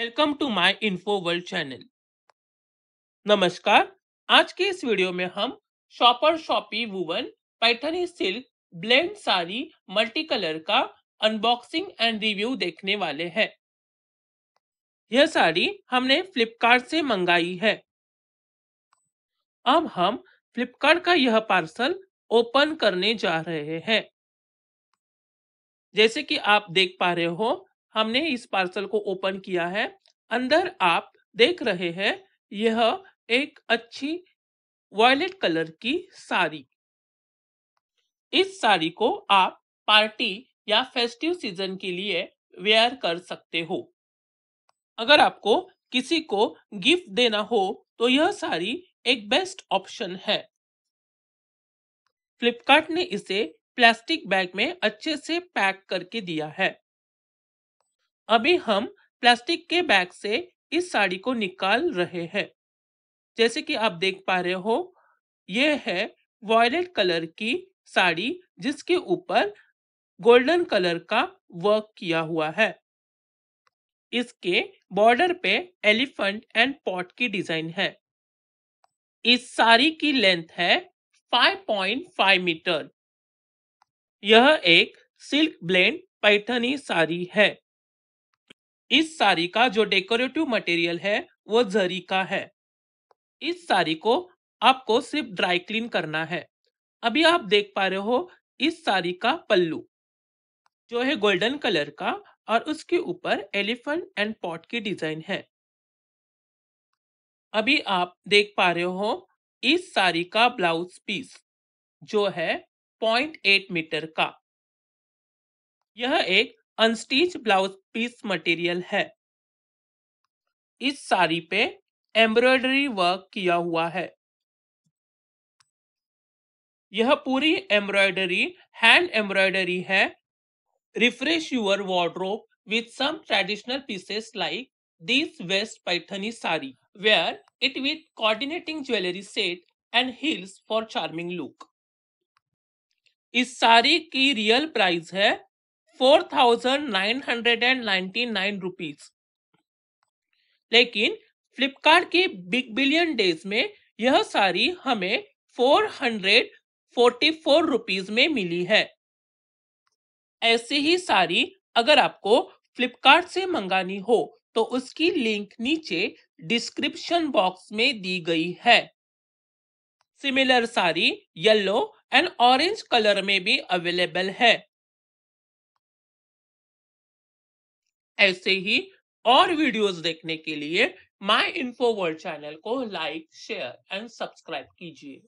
welcome to my info world channel नमस्कार आज के इस वीडियो में हम shopper shoppy woven Paithani silk blend sari multi colour का अनबॉक्सिंग एंड रिव्यू देखने वाले हैं यह साड़ी हमने फ्लिपकार्ट से मंगाई है अब हम फ्लिपकार्ट का यह पार्सल ओपन करने जा रहे हैं जैसे कि आप देख पा रहे हो हमने इस पार्सल को ओपन किया है अंदर आप देख रहे हैं यह एक अच्छी वॉयलेट कलर की साड़ी इस साड़ी को आप पार्टी या फेस्टिव सीजन के लिए वेयर कर सकते हो अगर आपको किसी को गिफ्ट देना हो तो यह साड़ी एक बेस्ट ऑप्शन है फ्लिपकार्ट ने इसे प्लास्टिक बैग में अच्छे से पैक करके दिया है अभी हम प्लास्टिक के बैग से इस साड़ी को निकाल रहे हैं जैसे कि आप देख पा रहे हो ये है वॉयलेट कलर की साड़ी जिसके ऊपर गोल्डन कलर का वर्क किया हुआ है इसके बॉर्डर पे एलिफेंट एंड पॉट की डिजाइन है इस साड़ी की लेंथ है 5.5 मीटर यह एक सिल्क ब्लेंड पैठनी साड़ी है इस साड़ी का जो डेकोरेटिव मटेरियल है वो जरी का है इस साड़ी को आपको सिर्फ ड्राई क्लीन करना है अभी आप देख पा रहे हो इस साड़ी का पल्लू जो है गोल्डन कलर का और उसके ऊपर एलिफेंट एंड पॉट की डिजाइन है अभी आप देख पा रहे हो इस साड़ी का ब्लाउज पीस जो है 0.8 मीटर का यह एक अनस्टिच ब्लाउज पीस मटेरियल है इस साड़ी पे एम्ब्रॉयडरी वर्क किया हुआ है यह पूरी एम्ब्रॉयडरी हैंड एम्ब्रॉयडरी है refresh your wardrobe with some traditional pieces like this west Paithani sari wear it with coordinating jewellery set and heels for charming look इस साड़ी की रियल प्राइस है four thousand nine hundred and ninety nine rupees लेकिन Flipkart के big billion days में यह साड़ी हमें four hundred forty four rupees में मिली है ऐसी ही साड़ी अगर आपको फ्लिपकार्ट से मंगानी हो तो उसकी लिंक नीचे डिस्क्रिप्शन बॉक्स में दी गई है similar sari yellow and orange colour में भी अवेलेबल है ऐसे ही और वीडियोस देखने के लिए माई इन्फो वर्ल्ड चैनल को लाइक शेयर एंड सब्सक्राइब कीजिए